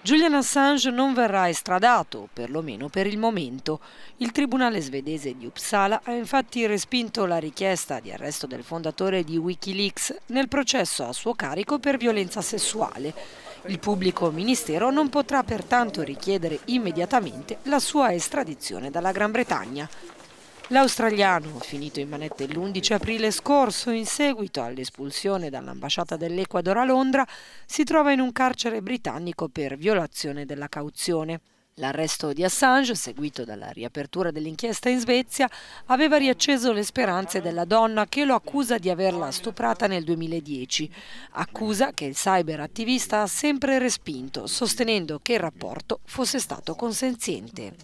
Julian Assange non verrà estradato, perlomeno per il momento. Il tribunale svedese di Uppsala ha infatti respinto la richiesta di arresto del fondatore di Wikileaks nel processo a suo carico per violenza sessuale. Il pubblico ministero non potrà pertanto richiedere immediatamente la sua estradizione dalla Gran Bretagna. L'australiano, finito in manette l'11 aprile scorso in seguito all'espulsione dall'ambasciata dell'Equador a Londra, si trova in un carcere britannico per violazione della cauzione. L'arresto di Assange, seguito dalla riapertura dell'inchiesta in Svezia, aveva riacceso le speranze della donna che lo accusa di averla stuprata nel 2010, accusa che il cyberattivista ha sempre respinto, sostenendo che il rapporto fosse stato consenziente.